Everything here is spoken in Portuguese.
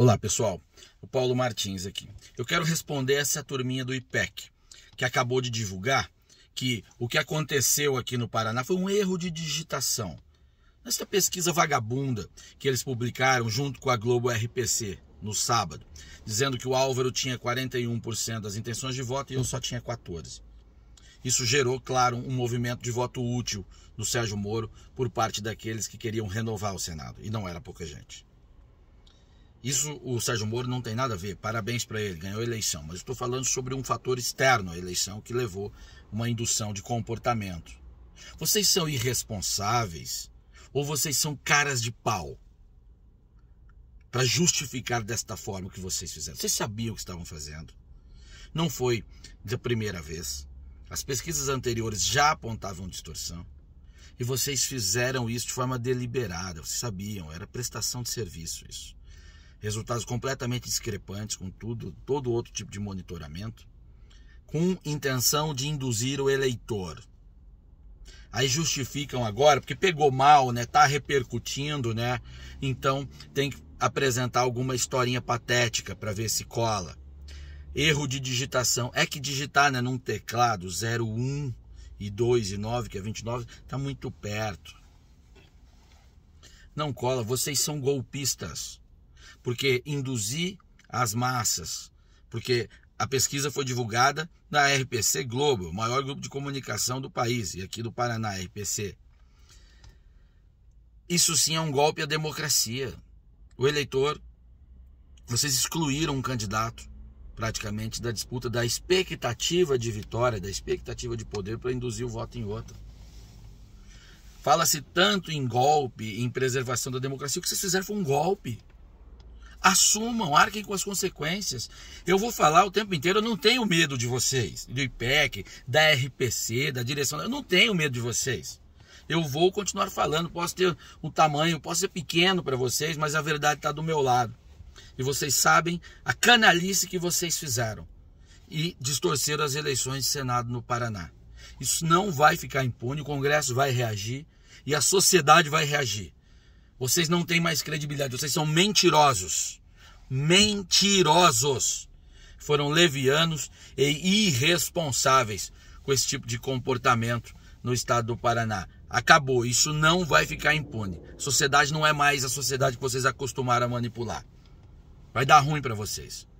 Olá pessoal, o Paulo Martins aqui. Eu quero responder essa turminha do IPEC que acabou de divulgar que o que aconteceu aqui no Paraná foi um erro de digitação. Nesta pesquisa vagabunda que eles publicaram junto com a Globo RPC no sábado, dizendo que o Álvaro tinha 41% das intenções de voto e eu só tinha 14. Isso gerou, claro, um movimento de voto útil do Sérgio Moro por parte daqueles que queriam renovar o Senado, e não era pouca gente. Isso o Sérgio Moro não tem nada a ver, parabéns para ele, ganhou a eleição. Mas estou falando sobre um fator externo à eleição que levou uma indução de comportamento. Vocês são irresponsáveis ou vocês são caras de pau para justificar desta forma o que vocês fizeram? Vocês sabiam o que estavam fazendo. Não foi da primeira vez. As pesquisas anteriores já apontavam distorção. E vocês fizeram isso de forma deliberada, vocês sabiam, era prestação de serviço isso resultados completamente discrepantes com tudo, todo outro tipo de monitoramento, com intenção de induzir o eleitor. Aí justificam agora, porque pegou mal, né? Tá repercutindo, né? Então tem que apresentar alguma historinha patética para ver se cola. Erro de digitação. É que digitar né, num teclado 01 e 2 e 9, que é 29, tá muito perto. Não cola, vocês são golpistas porque induzir as massas, porque a pesquisa foi divulgada na RPC Globo, o maior grupo de comunicação do país, e aqui do Paraná, RPC. Isso sim é um golpe à democracia. O eleitor, vocês excluíram um candidato praticamente da disputa da expectativa de vitória, da expectativa de poder para induzir o voto em outro. Fala-se tanto em golpe, em preservação da democracia, o que vocês fizeram foi um golpe. Assumam, arquem com as consequências. Eu vou falar o tempo inteiro, eu não tenho medo de vocês, do IPEC, da RPC, da direção, eu não tenho medo de vocês. Eu vou continuar falando, posso ter um tamanho, posso ser pequeno para vocês, mas a verdade está do meu lado. E vocês sabem a canalice que vocês fizeram e distorceram as eleições de Senado no Paraná. Isso não vai ficar impune, o Congresso vai reagir e a sociedade vai reagir. Vocês não têm mais credibilidade, vocês são mentirosos. Mentirosos. Foram levianos e irresponsáveis com esse tipo de comportamento no estado do Paraná. Acabou, isso não vai ficar impune. A sociedade não é mais a sociedade que vocês acostumaram a manipular. Vai dar ruim para vocês.